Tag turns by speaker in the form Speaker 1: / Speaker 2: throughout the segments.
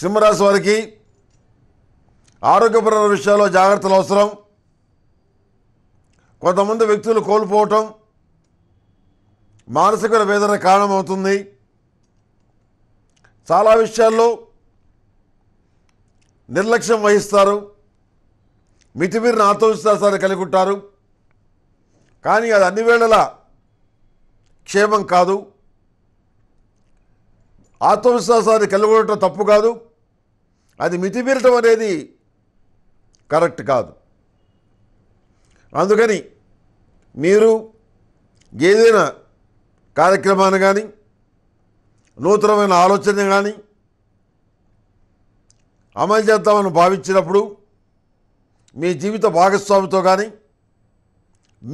Speaker 1: సింహరాశి వారికి ఆరోగ్యపర విషయాల్లో జాగ్రత్తలు అవసరం కొంతమంది వ్యక్తులు కోల్పోవటం మానసిక వేదన కారణమవుతుంది చాలా విషయాల్లో నిర్లక్ష్యం వహిస్తారు మితిమీరిన ఆత్మవిశ్వాసాన్ని కలిగి ఉంటారు కానీ అది అన్ని వేళలా క్షేమం కాదు ఆత్మవిశ్వాసాన్ని కలిగొనటం తప్పు కాదు అది మితిమీరటం అనేది కరెక్ట్ కాదు అందుకని మీరు ఏదైనా కార్యక్రమాన్ని కానీ నూతనమైన ఆలోచన కానీ అమలు చేద్దామని భావించినప్పుడు మీ జీవిత భాగస్వామితో కానీ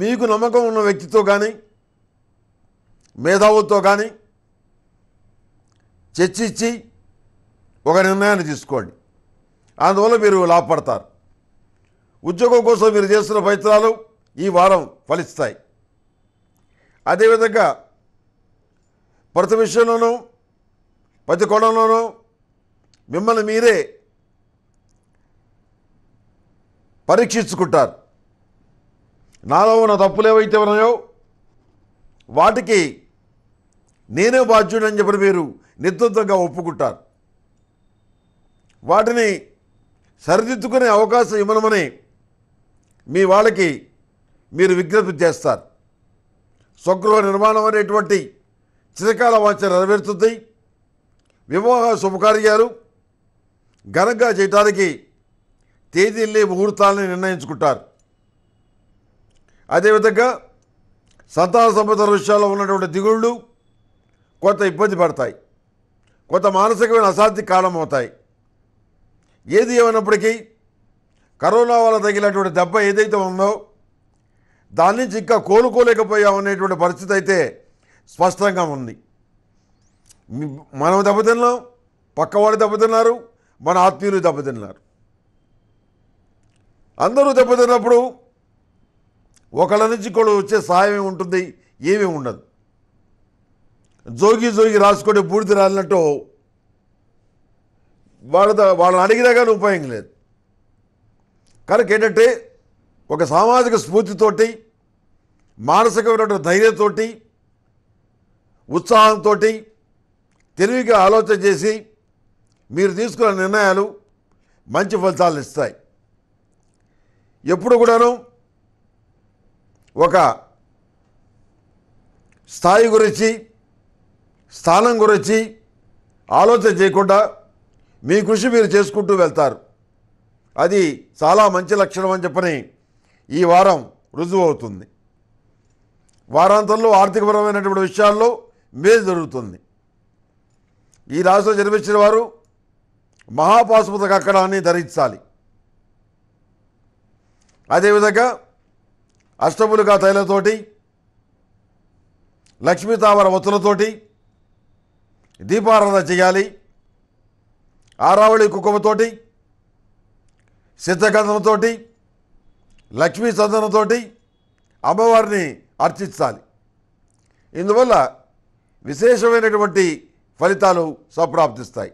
Speaker 1: మీకు నమ్మకం ఉన్న వ్యక్తితో కానీ మేధావులతో కానీ చర్చించి ఒక నిర్ణయాన్ని తీసుకోండి అందువల్ల మీరు లాభపడతారు ఉద్యోగం కోసం మీరు చేస్తున్న ప్రయత్నాలు ఈ వారం ఫలిస్తాయి అదేవిధంగా ప్రతి విషయంలోనూ ప్రతి కోణంలోనూ మిమ్మల్ని మీరే పరీక్షించుకుంటారు నాలో ఉన్న తప్పులు ఏవైతే ఉన్నాయో వాటికి నేనే బాధ్యుడని చెప్పి మీరు నిర్దంతంగా ఒప్పుకుంటారు వాటిని సరిదిద్దుకునే అవకాశం ఇవ్వనమని మీ వాళ్ళకి మీరు విజ్ఞప్తి చేస్తారు స్వగృహ నిర్మాణం అనేటువంటి చిరకాల వాంఛ నెరవేరుతుంది వివాహ శుభకార్యాలు ఘనంగా చేయటానికి తేదీల్ని ముహూర్తాలని నిర్ణయించుకుంటారు అదేవిధంగా సంతాన సంబంధ విషయాల్లో ఉన్నటువంటి దిగుళ్ళు కొంత ఇబ్బంది పడతాయి కొంత మానసికమైన అశాంతి కారణమవుతాయి ఏది ఏమైనప్పటికీ కరోనా వల్ల తగిలినటువంటి దెబ్బ ఏదైతే ఉందో దాని నుంచి ఇంకా కోలుకోలేకపోయామనేటువంటి పరిస్థితి అయితే స్పష్టంగా ఉంది మనం దెబ్బతిన్నాం పక్కవాళ్ళు దెబ్బతిన్నారు మన ఆత్మీయులు దెబ్బతిన్నారు అందరూ దెబ్బతిన్నప్పుడు ఒకళ్ళ నుంచి కూడా వచ్చే సహాయం ఉంటుంది ఏమీ ఉండదు జోగి జోగి రాసుకొని బూడిద రాలినట్టు వాళ్ళతో వాళ్ళని అడిగినా కానీ ఉపయోగం లేదు కనుక ఏంటంటే ఒక సామాజిక స్ఫూర్తితోటి మానసికమైనటువంటి ధైర్యంతో ఉత్సాహంతో తెలివిగా ఆలోచన చేసి మీరు తీసుకున్న నిర్ణయాలు మంచి ఫలితాలను ఇస్తాయి ఎప్పుడు కూడాను ఒక స్థాయి గురించి స్థానం గురించి ఆలోచన చేయకుండా మీ కృషి మీరు చేసుకుంటూ వెళ్తారు అది చాలా మంచి లక్షణం అని చెప్పని ఈ వారం రుజువు అవుతుంది వారాంతంలో ఆర్థికపరమైనటువంటి విషయాల్లో మేలు జరుగుతుంది ఈ రాశిలో జన్మించిన వారు మహాపాశుపత కక్కడాన్ని ధరించాలి అదేవిధంగా అష్టములుగా తైలతోటి లక్ష్మీతావర వత్తులతోటి దీపారాధన చేయాలి ఆరావళి కుకుమతోటి సిద్ధగంధంతోటి లక్ష్మీ చందనంతోటి అమ్మవారిని అర్చించాలి ఇందువల్ల విశేషమైనటువంటి ఫలితాలు సప్రాప్తిస్తాయి